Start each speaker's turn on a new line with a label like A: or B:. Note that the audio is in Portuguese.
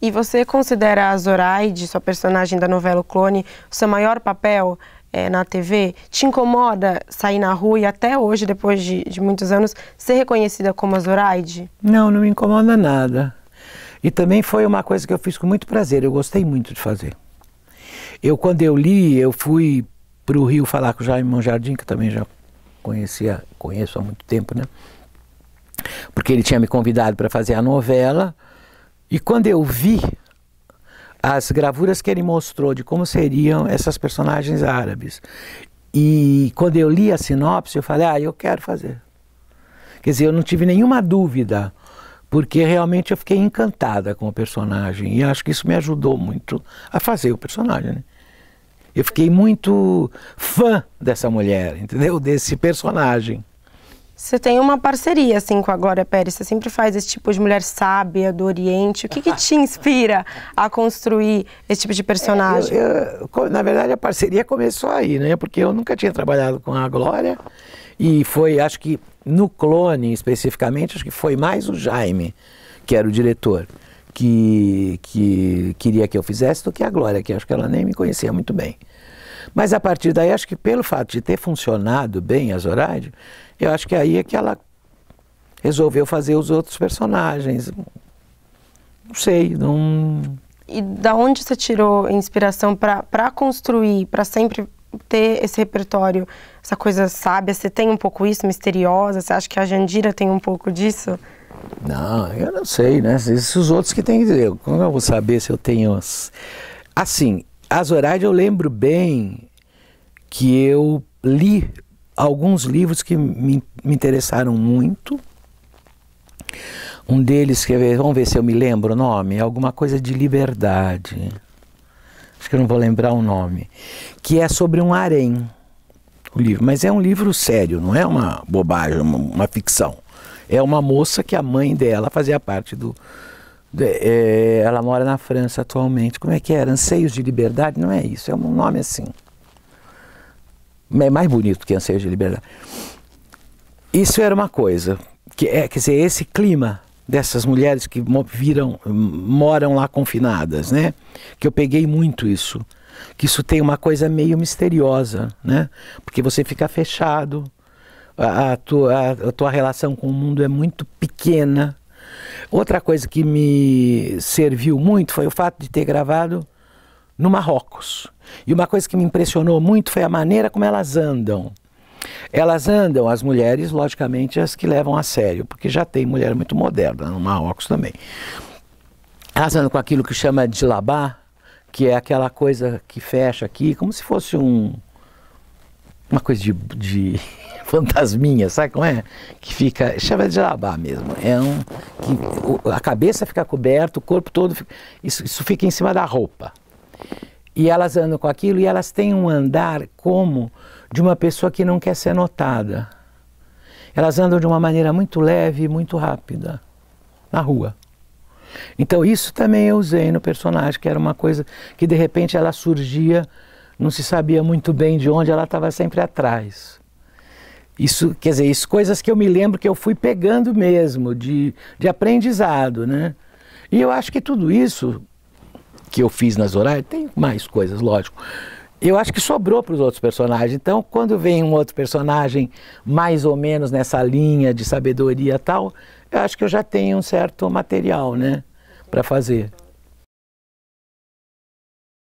A: E você considera a Zoraide, sua personagem da novela o Clone, o seu maior papel é, na TV? Te incomoda sair na rua e até hoje, depois de, de muitos anos, ser reconhecida como a Zoraide?
B: Não, não me incomoda nada. E também foi uma coisa que eu fiz com muito prazer, eu gostei muito de fazer. Eu, quando eu li, eu fui para o Rio falar com o Jaime Monjardim, que também já conhecia, conheço há muito tempo, né? Porque ele tinha me convidado para fazer a novela, e quando eu vi as gravuras que ele mostrou de como seriam essas personagens árabes, e quando eu li a sinopse, eu falei: ah, eu quero fazer. Quer dizer, eu não tive nenhuma dúvida, porque realmente eu fiquei encantada com o personagem. E acho que isso me ajudou muito a fazer o personagem. Né? Eu fiquei muito fã dessa mulher, entendeu? Desse personagem.
A: Você tem uma parceria, assim, com a Glória Pérez. Você sempre faz esse tipo de mulher sábia do Oriente. O que, que te inspira a construir esse tipo de personagem?
B: É, eu, eu, na verdade, a parceria começou aí, né? Porque eu nunca tinha trabalhado com a Glória. E foi, acho que, no Clone, especificamente, acho que foi mais o Jaime, que era o diretor, que, que queria que eu fizesse, do que a Glória, que acho que ela nem me conhecia muito bem. Mas a partir daí, acho que pelo fato de ter funcionado bem a Zoraide, eu acho que aí é que ela resolveu fazer os outros personagens. Não sei, não.
A: E da onde você tirou inspiração para construir, para sempre ter esse repertório, essa coisa sábia? Você tem um pouco isso, misteriosa? Você acha que a Jandira tem um pouco disso?
B: Não, eu não sei, né? Esses outros que têm. Como eu vou saber se eu tenho. Assim, Azoraide eu lembro bem que eu li alguns livros que me, me interessaram muito. Um deles, que vamos ver se eu me lembro o nome, é alguma coisa de liberdade. Acho que eu não vou lembrar o nome. Que é sobre um harém, o livro. Mas é um livro sério, não é uma bobagem, uma, uma ficção. É uma moça que a mãe dela fazia parte do, é, é, ela mora na França atualmente. Como é que era? É? Anseios de liberdade? Não é isso, é um nome assim. É mais bonito que Anseios de Liberdade. Isso era uma coisa, que é, quer dizer, esse clima dessas mulheres que viram, moram lá confinadas, né? Que eu peguei muito isso. Que isso tem uma coisa meio misteriosa, né? Porque você fica fechado, a, a, tua, a, a tua relação com o mundo é muito pequena Outra coisa que me serviu muito foi o fato de ter gravado no Marrocos. E uma coisa que me impressionou muito foi a maneira como elas andam. Elas andam, as mulheres, logicamente, as que levam a sério, porque já tem mulher muito moderna no Marrocos também. Elas andam com aquilo que chama de labá, que é aquela coisa que fecha aqui, como se fosse um, uma coisa de, de fantasminha, sabe como é? Que fica, chama de jabá mesmo. É um, que, a cabeça fica coberta, o corpo todo, fica, isso, isso fica em cima da roupa. E elas andam com aquilo e elas têm um andar como de uma pessoa que não quer ser notada. Elas andam de uma maneira muito leve e muito rápida na rua. Então isso também eu usei no personagem, que era uma coisa que de repente ela surgia não se sabia muito bem de onde, ela estava sempre atrás. Isso, quer dizer, isso, coisas que eu me lembro que eu fui pegando mesmo, de, de aprendizado, né? E eu acho que tudo isso que eu fiz nas horárias, tem mais coisas, lógico, eu acho que sobrou para os outros personagens. Então, quando vem um outro personagem mais ou menos nessa linha de sabedoria tal, eu acho que eu já tenho um certo material, né, para fazer.